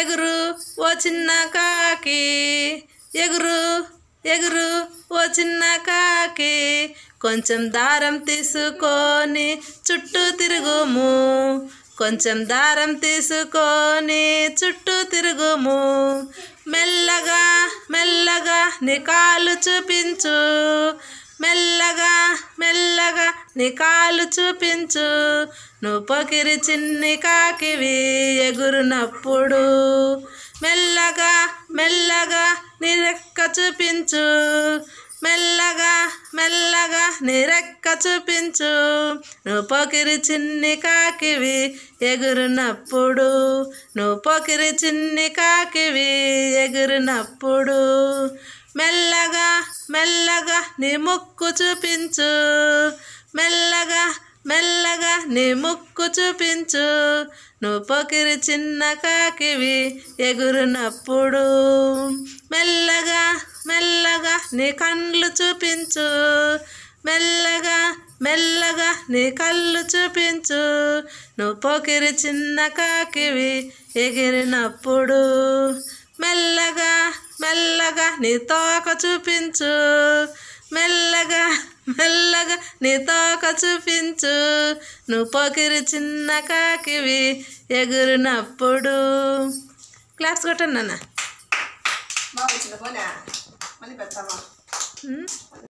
ఎగురు ఓ చిన్న కాకి ఎగురు ఎగురు ఓ చిన్న కాకి కొంచెం దారం తీసుకొని చుట్టూ తిరుగుము కొంచెం దారం తీసుకొని చుట్టూ తిరుగుము మెల్లగా మెల్లగా నీ కాలు చూపించు మెల్లగా మెల్లగా నికాలు చూపించు నువ్వు పొకిరి చిన్ని కాకివి ఎగురునప్పుడు మెల్లగా మెల్లగా నిరెక్క చూపించు మెల్లగా మెల్లగా నిరెక్క చూపించు నువ్వు పొకిరి చిన్ని కాకివి ఎగురునప్పుడు నువ్వు పొకిరి చిన్ని కాకివి ఎగురునప్పుడు మెల్లగా మెల్లగా నీ ముక్కు చూపించు మెల్లగా మెల్లగా నీ ముక్కు చూపించు నువ్వు పొకిరి చిన్న కాకివి ఎగురునప్పుడు మెల్లగా మెల్లగా నీ కళ్ళు చూపించు మెల్లగా మెల్లగా నీ కళ్ళు చూపించు నువ్వు పొకిరి చిన్న కాకివి ఎగిరినప్పుడు మెల్లగా మెల్లగా నీ తోక చూపించు మెల్లగా మెల్లగా నీతోక చూపించు నువ్వు పొకిరి చిన్న కాకివి ఎగురినప్పుడు క్లాప్స్ కొట్టండి నాన్న